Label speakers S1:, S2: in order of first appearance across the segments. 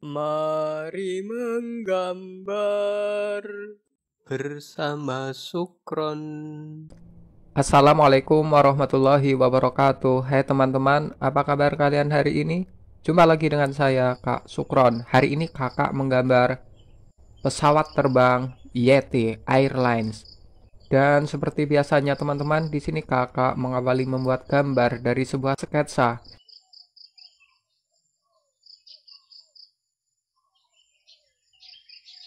S1: Mari menggambar bersama Sukron. Assalamualaikum warahmatullahi wabarakatuh. Hai teman-teman, apa kabar kalian hari ini? Jumpa lagi dengan saya Kak Sukron. Hari ini Kakak menggambar pesawat terbang Yeti Airlines. Dan seperti biasanya teman-teman, di sini Kakak mengawali membuat gambar dari sebuah sketsa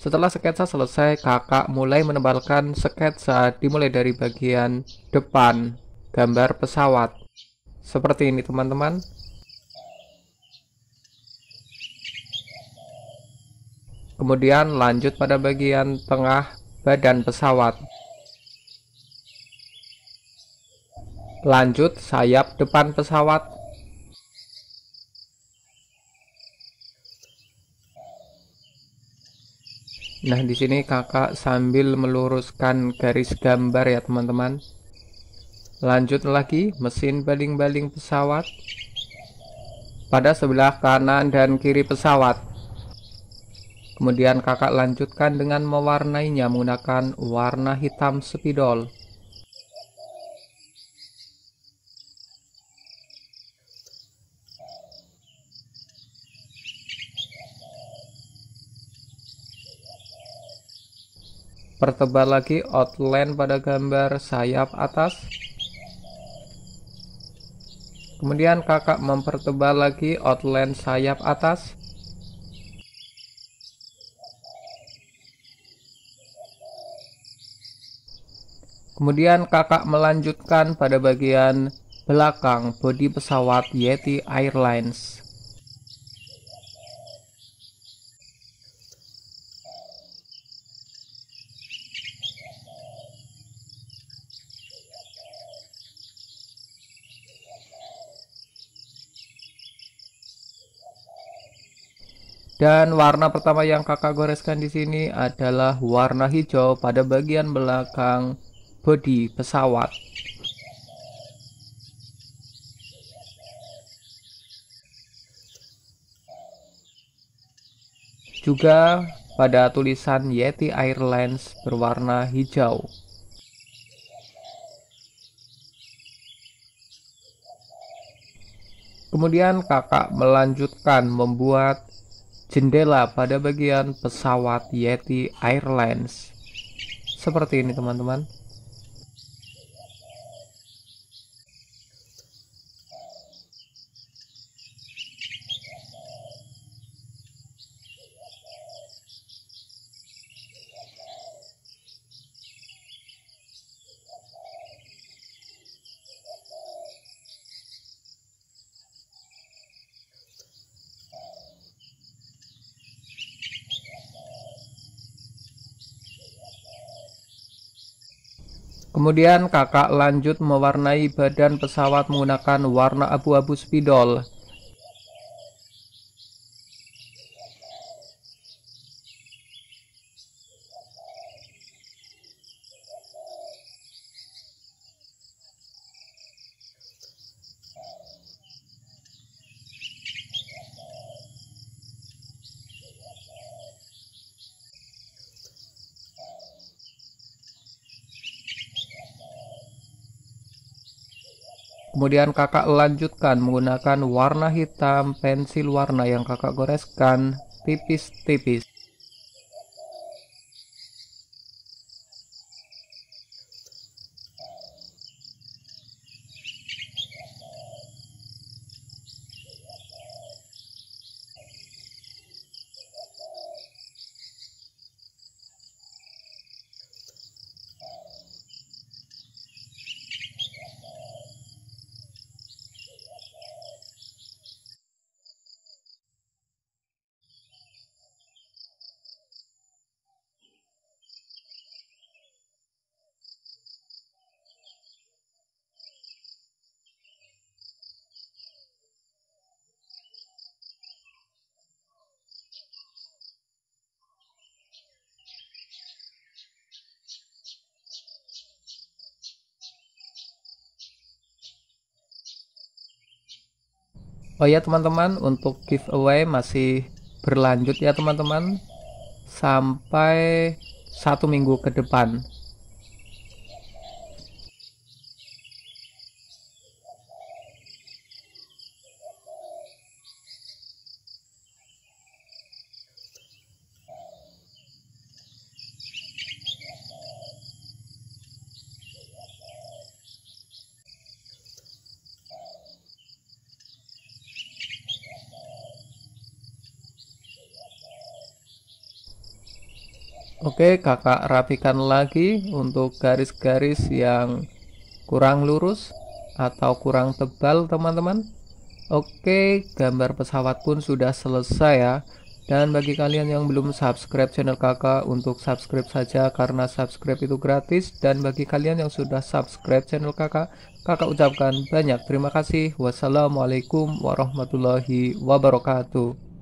S1: Setelah sketsa selesai, kakak mulai menebalkan sketsa dimulai dari bagian depan gambar pesawat. Seperti ini teman-teman. Kemudian lanjut pada bagian tengah badan pesawat. Lanjut sayap depan pesawat Nah, di sini kakak sambil meluruskan garis gambar ya, teman-teman. Lanjut lagi, mesin baling-baling pesawat. Pada sebelah kanan dan kiri pesawat. Kemudian kakak lanjutkan dengan mewarnainya menggunakan warna hitam spidol. pertebal lagi outline pada gambar sayap atas kemudian kakak mempertebal lagi outline sayap atas kemudian kakak melanjutkan pada bagian belakang bodi pesawat Yeti Airlines Dan warna pertama yang kakak goreskan di sini adalah warna hijau pada bagian belakang bodi pesawat. Juga pada tulisan Yeti Airlines berwarna hijau. Kemudian kakak melanjutkan membuat jendela pada bagian pesawat Yeti Airlines. Seperti ini teman-teman. Kemudian kakak lanjut mewarnai badan pesawat menggunakan warna abu-abu spidol. Kemudian kakak lanjutkan menggunakan warna hitam pensil warna yang kakak goreskan tipis-tipis. Oh ya teman-teman, untuk giveaway masih berlanjut ya teman-teman sampai satu minggu ke depan. Oke, kakak rapikan lagi untuk garis-garis yang kurang lurus atau kurang tebal, teman-teman. Oke, gambar pesawat pun sudah selesai ya. Dan bagi kalian yang belum subscribe channel kakak untuk subscribe saja karena subscribe itu gratis dan bagi kalian yang sudah subscribe channel kakak kakak ucapkan banyak terima kasih wassalamualaikum warahmatullahi wabarakatuh